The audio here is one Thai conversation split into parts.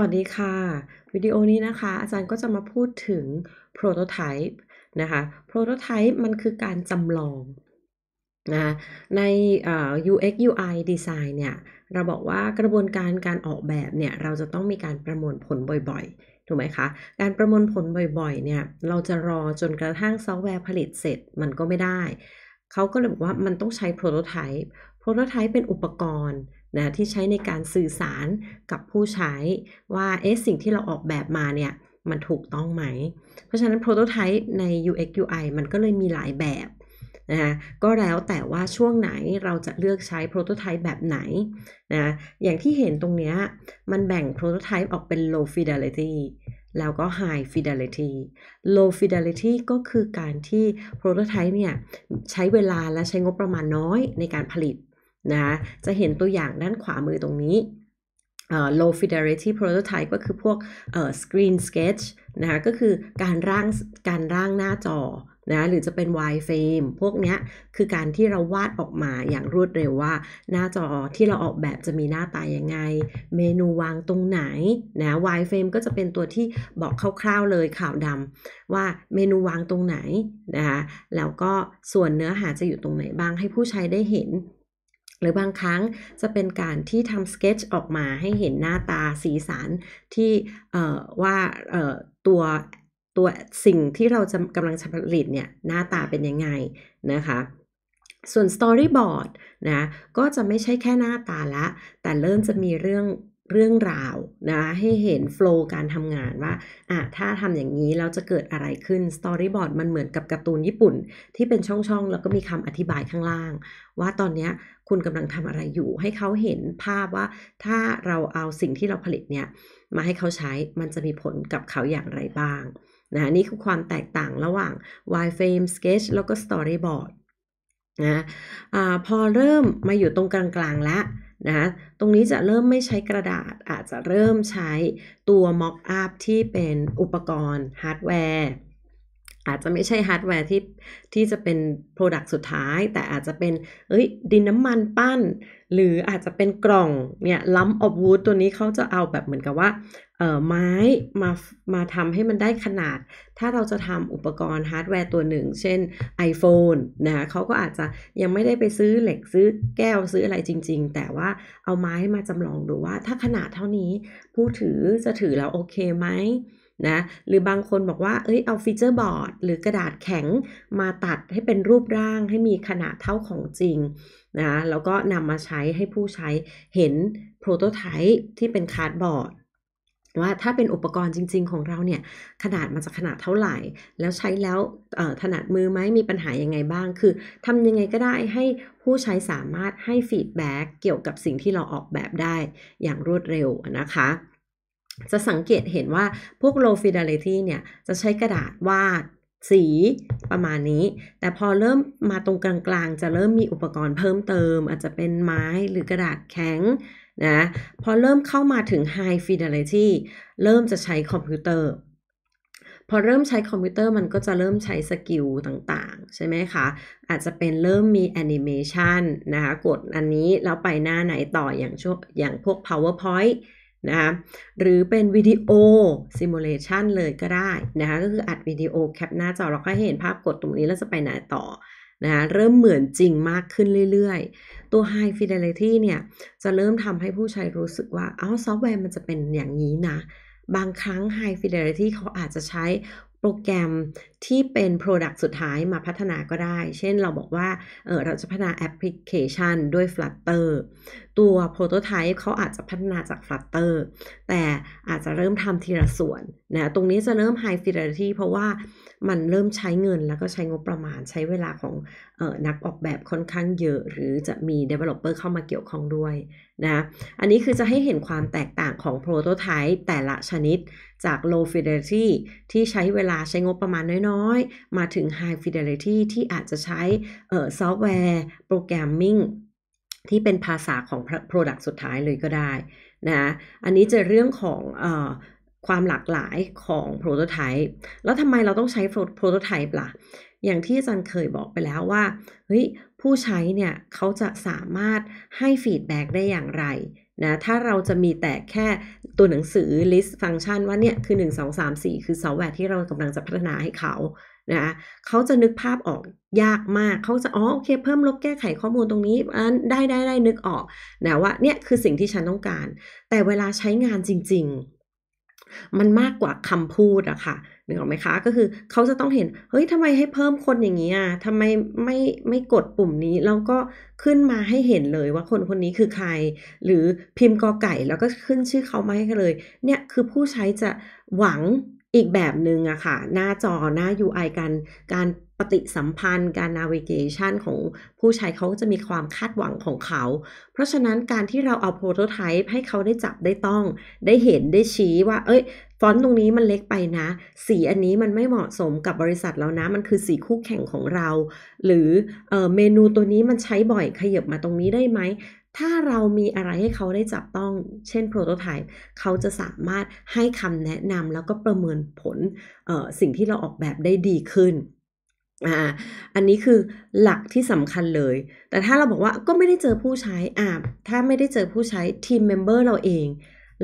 วัสดีค่ะ วิดีโอนี้นะคะอาจารย์ก็จะมาพูดถึง prototype นะคะ prototype มันคือการจำลองนะใน UX UI design เนี่ย เราบอกว่ากระบวนการการออกแบบเนี่ย เราจะต้องมีการประมวลผลบ่อยๆ ถูกไหมคะ การประมวลผลบ่อยๆ เนี่ย เราจะรอจนกระทั่งซอฟต์แวร์ผลิตเสร็จมันก็ไม่ได้ เขาก็เลยบอกว่ามันต้องใช้โปรโตไทป์โปรโตไทป์เป็นอุปกรณ์นะที่ใช้ในการสื่อสารกับผู้ใช้ว่าเอสิ่งที่เราออกแบบมาเนี่ย มันถูกต้องไหม เพราะฉะนั้นโปรโตไทป์ใน UX UI มันก็เลยมีหลายแบบนะคะก็แล้วแต่ว่าช่วงไหนเราจะเลือกใช้โปรโตไทป์แบบไหนนะอย่างที่เห็นตรงนี้มันแบ่งโปรโตไทป์ออกเป็น low fidelity แล้วก็ high fidelity low fidelity ก็คือการที่โปรโตไทป์เนี่ยใช้เวลาและใช้งบประมาณน้อยในการผลิตนะคะจะเห็นตัวอย่างด้านขวามือตรงนี้ low fidelity prototype ก็คือพวก screen sketch นะคะ ก็คือการร่างการร่างหน้าจอนะหรือจะเป็น wireframe พวกนี้คือการที่เราวาดออกมาอย่างรวดเร็วว่า หน้าจอที่เราออกแบบจะมีหน้าตายังไง เมนูวางตรงไหน นะ wireframe ก็จะเป็นตัวที่บอกคร่าวๆเลยขาวดำว่าเมนูวางตรงไหนนะคะแล้วก็ส่วนเนื้อหาจะอยู่ตรงไหนบ้างให้ผู้ใช้ได้เห็นหรือบางครั้งจะเป็นการที่ทำสเก็ตช์ออกมาให้เห็นหน้าตาสีสัน ที่ว่าตัวตัวสิ่งที่เราจะกำลังผลิตเนี่ยหน้าตาเป็นยังไง นะคะ ส่วน Storyboard นะก็จะไม่ใช่แค่หน้าตาละแต่เริ่มจะมีเรื่องเรื่องราวนะให้เห็นโฟล์การทำงานว่าอ่ะถ้าทำอย่างนี้เราจะเกิดอะไรขึ้นสตอรี่บอร์ดมันเหมือนกับการ์ตูนญี่ปุ่นที่เป็นช่องๆแล้วก็มีคำอธิบายข้างล่าง ว่าตอนนี้คุณกำลังทำอะไรอยู่ให้เขาเห็นภาพว่าถ้าเราเอาสิ่งที่เราผลิตเนี่ยมาให้เขาใช้มันจะมีผลกับเขาอย่างไรบ้างนะนี่คือความแตกต่างระหว่าง wireframe sketch แล้วก็ storyboard นะอะพอเริ่มมาอยู่ตรงกลางๆแล้วนะตรงนี้จะเริ่มไม่ใช้กระดาษ อาจจะเริ่มใช้ตัว mock up ที่เป็นอุปกรณ์ฮาร์ดแวร์อาจจะไม่ใช่ฮาร์ดแวร์ที่ที่จะเป็นโปรดักต์สุดท้าย แต่อาจจะเป็นเอ้ย ดินน้ำมันปั้น หรืออาจจะเป็นกล่องเนี่ยล้ำออฟวูดตัวนี้เขาจะเอาแบบเหมือนกับว่าเอ่อไม้มามาทำให้มันได้ขนาด ถ้าเราจะทำอุปกรณ์ฮาร์ดแวร์ตัวหนึ่ง เช่น iPhone นะคะเขาก็อาจจะยังไม่ได้ไปซื้อเหล็กซื้อแก้วซื้ออะไรจริงๆ แต่ว่าเอาไม้มาจำลองดูว่าถ้าขนาดเท่านี้ผู้ถือจะถือแล้วโอเคไหมนะหรือบางคนบอกว่า เอ้ยเอาฟีเจอร์บอร์ดหรือกระดาษแข็งมาตัดให้เป็นรูปร่าง ให้มีขนาดเท่าของจริงนะแล้วก็นำมาใช้ให้ผู้ใช้เห็นโปรโตไทป์ที่เป็นคาร์ดบอร์ดว่าถ้าเป็นอุปกรณ์จริงๆของเราเนี่ย ขนาดมันจะขนาดเท่าไหร่ แล้วใช้แล้วถนัดมือไหมมีปัญหายังไงบ้าง คือทำยังไงก็ได้ให้ผู้ใช้สามารถให้ฟีดแบ็กเกี่ยวกับสิ่งที่เราออกแบบได้อย่างรวดเร็วนะคะจะสังเกตเห็นว่าพวก low fidelity เนี่ย จะใช้กระดาษวาดสีประมาณนี้ แต่พอเริ่มมาตรงกลางๆ จะเริ่มมีอุปกรณ์เพิ่มเติม อาจจะเป็นไม้หรือกระดาษแข็งนะพอเริ่มเข้ามาถึง high fidelity เริ่มจะใช้คอมพิวเตอร์ พอเริ่มใช้คอมพิวเตอร์มันก็จะเริ่มใช้สกิลต่างๆใช่ไหมคะอาจจะเป็นเริ่มมีแอนิเมชันนะคะกดอันนี้แล้วไปหน้าไหนต่ออย่างช่วงอย่างพวก powerpoint นะคะหรือเป็นวิดีโอซิมูเลชันเลยก็ได้นะคะก็คืออัดวิดีโอแคปหน้าจอเราก็เห็นภาพกดตรงนี้แล้วจะไปไหนต่อนะคะเริ่มเหมือนจริงมากขึ้นเรื่อยๆ ตัว High Fidelity เนี่ยจะเริ่มทำให้ผู้ใช้รู้สึกว่าเอ้าซอฟต์แวร์มันจะเป็นอย่างนี้นะบางครั้ง High Fidelity เขาอาจจะใช้โปรแกรมที่เป็น Product สุดท้ายมาพัฒนาก็ได้ เช่นเราบอกว่าเเราจะพัฒนาแอปพลิเคชันด้วย Flutter ตัว Prototype เขาอาจจะพัฒนาจาก Flutter แต่อาจจะเริ่มทำทีละส่วนนะตรงนี้จะเริ่ม High Fidelity เพราะว่ามันเริ่มใช้เงินแล้วก็ใช้งบประมาณใช้เวลาของออนักออกแบบค่อนข้างเยอะ หรือจะมี Developer เข้ามาเกี่ยวข้องด้วยนะอันนี้คือจะให้เห็นความแตกต่างของ Prototype แต่ละชนิดจาก low fidelity ที่ใช้เวลาใช้งบประมาณน้อยๆ มาถึง high fidelity ที่อาจจะใช้ซอฟต์แวร์โปรแกรมมิ่งที่เป็นภาษาของ Product สุดท้ายเลยก็ได้นะอันนี้จะเรื่องของอความหลากหลายของ Prototype แล้วทำไมเราต้องใช้ Prototype ล่ะ อย่างที่อาจารย์เคยบอกไปแล้วว่าเฮ้ยผู้ใช้เนี่ยเขาจะสามารถให้ฟีดแบ็กได้อย่างไรนะถ้าเราจะมีแต่แค่ตัวหนังสือ list function ว่าเนี่ยคือ 1 2 3 4 คือซอฟต์แวร์ที่เรากำลังจะพัฒนาให้เขานะเขาจะนึกภาพออกยากมากเขาจะอ๋อโอเคเพิ่มลบแก้ไขข้อมูลตรงนี้อันได้ได้ได้นึกออกนะว่าเนี่ยคือสิ่งที่ฉันต้องการ แต่เวลาใช้งานจริงมันมากกว่าคำพูดอะค่ะนึกออกไหมคะก็คือเขาจะต้องเห็น เฮ้ยทำไมให้เพิ่มคนอย่างนี้อะทำไมไม่ไม่กดปุ่มนี้แล้วก็ขึ้นมาให้เห็นเลยว่าคนคนนี้คือใคร หรือพิมพ์กอไก่ แล้วก็ขึ้นชื่อเขามาให้เลย เนี่ยคือผู้ใช้จะหวังอีกแบบหนึ่งอะค่ะ หน้าจอหน้า UI กันการปฏิสัมพันธ์การนาวิเกชันของผู้ใช้เขาจะมีความคาดหวังของเขา เพราะฉะนั้นการที่เราเอาโปรโตไทป์ให้เขาได้จับได้ต้อง ได้เห็นได้ชี้ว่า เอ้ย ฟอนต์ตรงนี้มันเล็กไปนะ สีอันนี้มันไม่เหมาะสมกับบริษัทแล้วนะ มันคือสีคู่แข่งของเรา หรือเออเมนูตัวนี้มันใช้บ่อยขยับมาตรงนี้ได้ไหม ถ้าเรามีอะไรให้เขาได้จับต้อง เช่น โปรโตไทป์ เขาจะสามารถให้คำแนะนำแล้วก็ประเมินผลสิ่งที่เราออกแบบได้ดีขึ้นอ่า อันนี้คือหลักที่สำคัญเลย แต่ถ้าเราบอกว่าก็ไม่ได้เจอผู้ใช้ อ่าถ้าไม่ได้เจอผู้ใช้ทีมเมมเบอร์เราเอง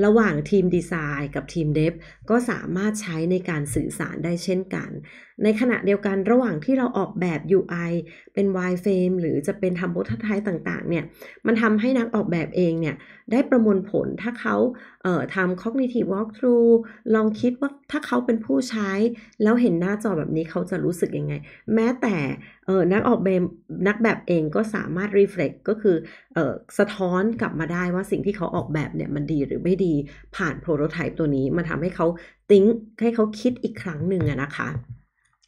ระหว่างทีมดีไซน์กับทีมเดฟก็สามารถใช้ในการสื่อสารได้เช่นกันในขณะเดียวกันระหว่างที่เราออกแบบ UI เป็น wireframe หรือจะเป็นทำโพสท้ายต่างๆ เนี่ย มันทำให้นักออกแบบเองเนี่ยได้ประมวลผล ถ้าเขาเทำ cognitive walkthrough ลองคิดว่าถ้าเขาเป็นผู้ใช้แล้วเห็นหน้าจอแบบนี้เขาจะรู้สึกยังไง แม้แต่นักออกแบบนักแบบเองก็สามารถ reflect ก็คืออสะท้อนกลับมาได้ว่าสิ่งที่เขาออกแบบเนี่ยมันดีหรือไม่ดีผ่าน Prototype ตัวนี้มาทำให้เขาติ้งให้เขาคิดอีกครั้งหนึ่งอะนะคะ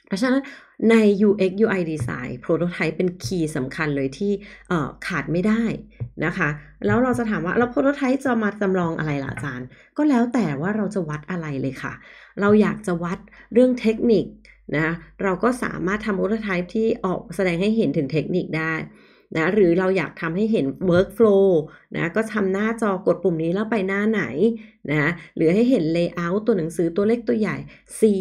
เพราะฉะนั้นใน UX UI design prototype เป็นคีย์สำคัญเลยที่ขาดไม่ได้นะคะ แล้วเราจะถามว่าแล้วโปรโตไทป์จะมาจำลองอะไรล่ะอาจารย์ ก็แล้วแต่ว่าเราจะวัดอะไรเลยค่ะ เราอยากจะวัดเรื่องเทคนิคนะเราก็สามารถทำโปรโตไทป์ที่ออกแสดงให้เห็นถึงเทคนิคได้นะหรือเราอยากทำให้เห็น workflow นะก็ทำหน้าจอกดปุ่มนี้แล้วไปหน้าไหนนะหรือให้เห็น layout ตัวหนังสือตัวเล็กตัวใหญ่ สี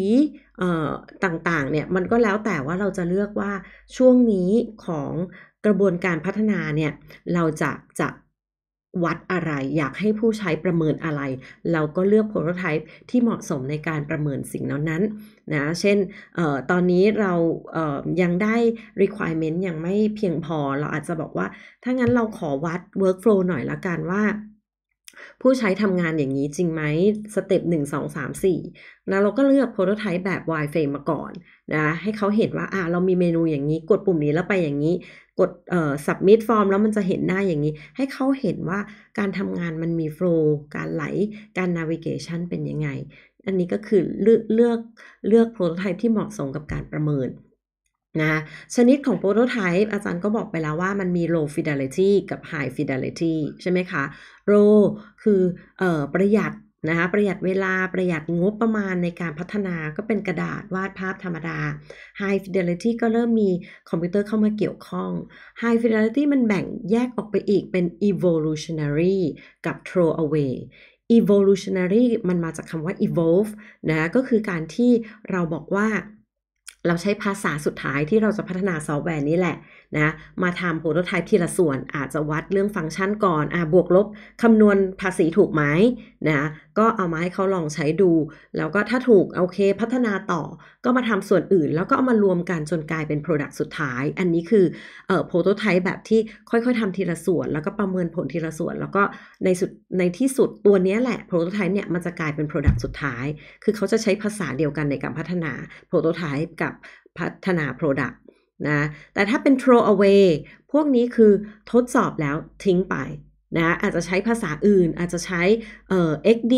ต่างๆ เนี่ย มันก็แล้วแต่ว่าเราจะเลือกว่าช่วงนี้ของกระบวนการพัฒนาเนี่ย เราจะจะวัดอะไรอยากให้ผู้ใช้ประเมินอะไร เราก็เลือกโปรโตไทป์ที่เหมาะสมในการประเมินสิ่งนั้นๆนะ เช่นออตอนนี้เรายังได้ requirement ยังไม่เพียงพอ เราอาจจะบอกว่า ถ้างั้นเราขอวัด workflow หน่อยละกันว่าผู้ใช้ทำงานอย่างนี้จริงไหมสเต็ปหนึ่งสองสามสี่นะเราก็เลือกโปรโตไทป์แบบ Y frame มาก่อนนะให้เขาเห็นว่าอ่าเรามีเมนูอย่างนี้ กดปุ่มนี้แล้วไปอย่างนี้ กดเอ่อ submit form แล้วมันจะเห็นหน้าอย่างนี้ ให้เขาเห็นว่าการทำงานมันมี flow การไหล การ navigation เป็นยังไง อันนี้ก็คือเลือกเลือกเลือกโปรโตไทป์ที่เหมาะสมกับการประเมินนะชนิดของโปรโตไทป์อาจารย์ก็บอกไปแล้วว่ามันมี low fidelity กับ high fidelity ใช่ไหมคะโรคืออประหยัดนะคะประหยัดเวลาประหยัดงบประมาณในการพัฒนาก็เป็นกระดาษวาดภาพธรรมดา High Fidelity ก็เริ่มมีคอมพิวเตอร์เข้ามาเกี่ยวข้อง High Fidelity มันแบ่งแยกออกไปอีกเป็น Evolutionary กับ Throw Away Evolutionary มันมาจากคำว่า evolve นะก็คือการที่เราบอกว่า เราใช้ภาษาสุดท้ายที่เราจะพัฒนาซอฟต์แวร์นี้แหละนะมาทำโปรโตไทป์ทีละส่วนอาจจะวัดเรื่องฟังก์ชันก่อนอบวกลบคำนวณภาษีถูกไหมนะก็เอามาให้เขาลองใช้ดู แล้วก็ถ้าถูกโอเคพัฒนาต่อ ก็มาทำส่วนอื่น แล้วก็เอามารวมกันจนกลายเป็นโปรดักต์สุดท้าย อันนี้คือโปรโตไทป์แบบที่ค่อยๆทำทีละส่วน แล้วก็ประเมินผลทีละส่วน แล้วก็ในสุดในที่สุดตัวนี้แหละโปรโตไทป์เนี่ยมันจะกลายเป็นโปรดักต์สุดท้าย คือเขาจะใช้ภาษาเดียวกันในการพัฒนาโปรโตไทป์กับพัฒนา Product นะแต่ถ้าเป็น throw away พวกนี้คือทดสอบแล้วทิ้งไปนะอาจจะใช้ภาษาอื่น อาจจะใช้เอ่อ XD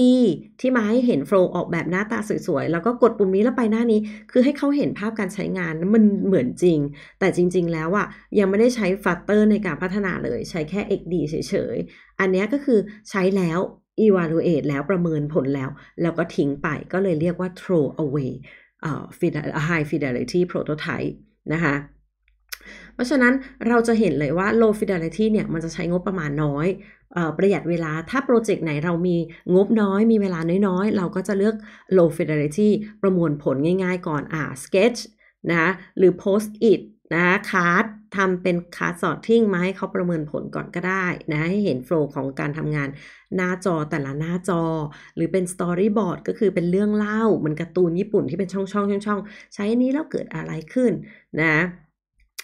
ที่มาให้เห็นโฟล์ออกแบบหน้าตาสวย ๆ แล้วก็กดปุ่มนี้แล้วไปหน้านี้ คือให้เขาเห็นภาพการใช้งานมันเหมือนจริง แต่จริง ๆ แล้วอะยังไม่ได้ใช้ฟัตเตอร์ในการพัฒนาเลย ใช้แค่ XD เฉยๆ อันนี้ก็คือใช้แล้ว evaluate แล้วประเมินผลแล้ว แล้วก็ทิ้งไป ก็เลยเรียกว่า throw away เอ่อ high fidelity prototype นะคะเพราะฉะนั้นเราจะเห็นเลยว่า low fidelity เนี่ยมันจะใช้งบประมาณน้อยประหยัดเวลาถ้าโปรเจกต์ไหนเรามีงบน้อย มีเวลาน้อย ๆ เราก็จะเลือก low fidelity ประมวลผลง่าย ๆ ก่อนอ่า sketch นะหรือ post it นะคะคาร์ดทำเป็นคาร์ดสอดทิ้งมาให้เขาประเมินผลก่อนก็ได้นะ ให้เห็นโฟล์ของการทำงาน หน้าจอแต่ละหน้าจอ หรือเป็นสตอรี่บอร์ดก็คือเป็นเรื่องเล่าเหมือนการ์ตูนญี่ปุ่นที่เป็นช่องช่องช่องช่องใช้อันนี้แล้วเกิดอะไรขึ้นนะ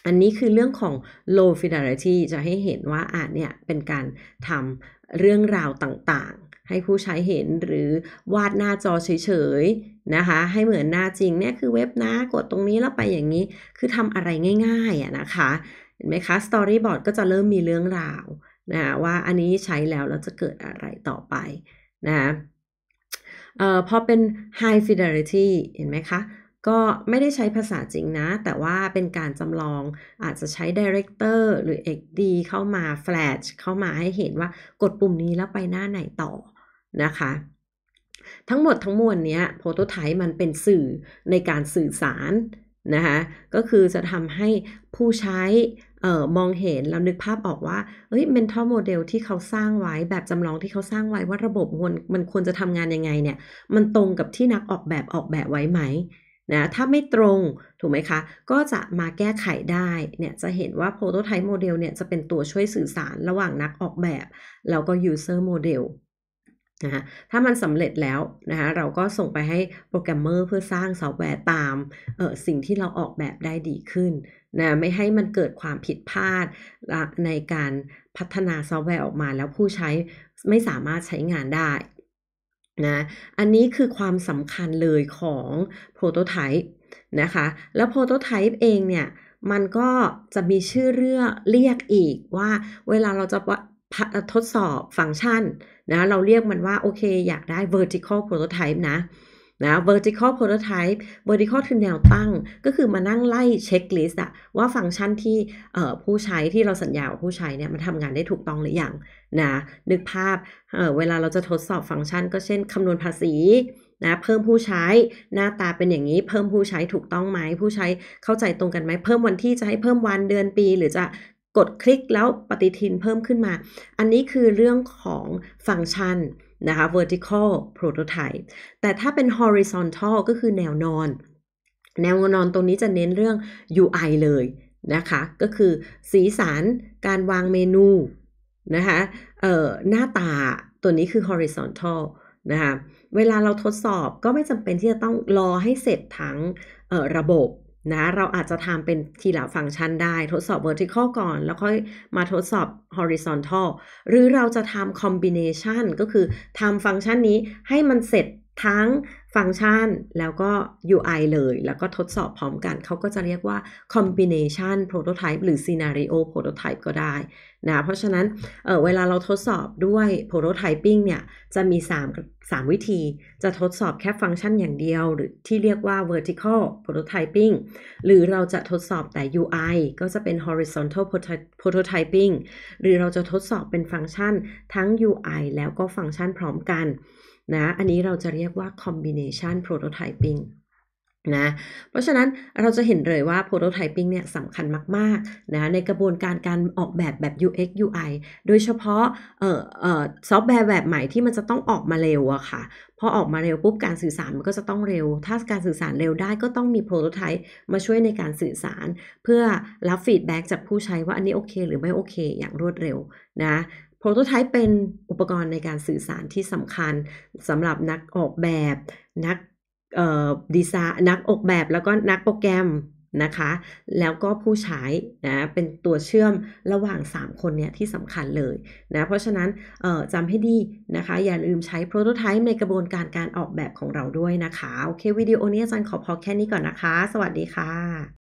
อันนี้คือเรื่องของ low fidelity จะให้เห็นว่าอ่จเนี่ยเป็นการทำเรื่องราวต่างให้ผู้ใช้เห็นหรือวาดหน้าจอเฉยๆนะคะให้เหมือนหน้าจริงเนี่ยคือเว็บนะกดตรงนี้แล้วไปอย่างนี้คือทำอะไรง่ายๆอะนะคะเห็นไหมคะสตอรี่บอร์ดก็จะเริ่มมีเรื่องราวนะว่าอันนี้ใช้แล้วเราจะเกิดอะไรต่อไปนะเอ่อพอเป็น high fidelity เห็นไหมคะ ก็ไม่ได้ใช้ภาษาจริงนะ แต่ว่าเป็นการจำลองอาจจะใช้ director หรือ XD เข้ามา flash เข้ามาให้เห็นว่ากดปุ่มนี้แล้วไปหน้าไหนต่อนะคะ ทั้งหมดทั้งมวลนี้โปรโตไทป์มันเป็นสื่อในการสื่อสารนะคะก็คือจะทำให้ผู้ใช้ออมองเห็นแล้วนึกภาพออกว่าเอ้ยเมนทัลโมเดลที่เขาสร้างไว้แบบจำลองที่เขาสร้างไว้ว่าระบบมันมันควรจะทำงานยังไงเนี่ยมันตรงกับที่นักออกแบบออกแบบไว้ไหมนะถ้าไม่ตรง ถูกไหมคะ ก็จะมาแก้ไขได้เนี่ยจะเห็นว่าโปรโตไทป์โมเดลเนี่ยจะเป็นตัวช่วยสื่อสารระหว่างนักออกแบบ แล้วก็ยูเซอร์โมเดลนะคะถ้ามันสำเร็จแล้วนะคะเราก็ส่งไปให้โปรแกรมเมอร์เพื่อสร้างซอฟต์แวร์ตามออสิ่งที่เราออกแบบได้ดีขึ้นนะไม่ให้มันเกิดความผิดพลาดในการพัฒนาซอฟต์แวร์ออกมาแล้วผู้ใช้ไม่สามารถใช้งานได้นะอันนี้คือความสำคัญเลยของโปรโตไทป์นะคะแล้วโปรโตไทป์เองเนี่ยมันก็จะมีชื่อเรื่องเรียกอีกว่าเวลาเราจะทดสอบฟังก์ชันนะเราเรียกมันว่าโอเค อยากได้ vertical prototype นะนะ vertical prototype vertical คือแนวตั้งก็คือมานั่งไล่เช็คลิสต์อะว่าฟังก์ชันที่ผู้ใช้ที่เราสัญญาผู้ใช้เนี่ยมันทำงานได้ถูกต้องหรืออยังนะนึกภาพเเวลาเราจะทดสอบฟังก์ชันก็เช่นคำนวณภาษีนะเพิ่มผู้ใช้หน้าตาเป็นอย่างนี้ เพิ่มผู้ใช้ถูกต้องไหมผู้ใช้เข้าใจตรงกันไหมเพิ่มวันที่จะให้เพิ่มวันเดือนปี หรือจะกดคลิกแล้วปฏิทินเพิ่มขึ้นมา อันนี้คือเรื่องของฟังก์ชันนะคะ vertical prototype แต่ถ้าเป็น horizontal ก็คือแนวนอน แนวนอนตรงนี้จะเน้นเรื่อง UI เลยนะคะ ก็คือสีสัน การวางเมนูนะคะหน้าตาตัวนี้คือ horizontal นะคะ เวลาเราทดสอบก็ไม่จำเป็นที่จะต้องรอให้เสร็จทั้งระบบนะเราอาจจะทำเป็นทีละฟังก์ชันได้ ทดสอบ vertical ก่อน แล้วค่อยมาทดสอบ horizontal หรือเราจะทำ combination ก็คือทำฟังก์ชันนี้ให้มันเสร็จทั้งฟังก์ชันแล้วก็ UI เลย แล้วก็ทดสอบพร้อมกัน เขาก็จะเรียกว่า combination prototype หรือ scenario prototype ก็ได้นะ เพราะฉะนั้นเเวลาเราทดสอบด้วย prototyping เนี่ย จะมี3 3วิธี จะทดสอบแค่ฟังก์ชันอย่างเดียว หรือที่เรียกว่า vertical prototyping หรือเราจะทดสอบแต่ UI ก็จะเป็น horizontal prototyping หรือเราจะทดสอบเป็นฟังก์ชันทั้ง UI แล้วก็ฟังก์ชันพร้อมกันนะ อันนี้เราจะเรียกว่า combination prototyping นะ เพราะฉะนั้นเราจะเห็นเลยว่า prototyping เนี่ยสำคัญมากๆนะในกระบวนการการออกแบบแบบ UX UI โดยเฉพาะเอ่อเอ่อซอฟต์แวร์แบบใหม่ที่มันจะต้องออกมาเร็วอะค่ะพอออกมาเร็วปุ๊บการสื่อสารมันก็จะต้องเร็ว ถ้าการสื่อสารเร็วได้ก็ต้องมีโปรโตไทป์มาช่วยในการสื่อสาร เพื่อรับฟีดแบ็กจากผู้ใช้ว่าอันนี้โอเคหรือไม่โอเคอย่างรวดเร็วนะโปรโตไทป์เป็นอุปกรณ์ในการสื่อสารที่สำคัญสำหรับนักออกแบบ นักดีไซน์นักออกแบบแล้วก็นักโปรแกรมนะคะ แล้วก็ผู้ใช้นะเป็นตัวเชื่อมระหว่าง 3 คนเนี่ยที่สำคัญเลยนะ เพราะฉะนั้นจำให้ดีนะคะ อย่าลืมใช้โปรโตไทป์ในกระบวนการการออกแบบของเราด้วยนะคะโอเควิดีโอนี้อาจารย์ขอพอแค่นี้ก่อนนะคะ สวัสดีค่ะ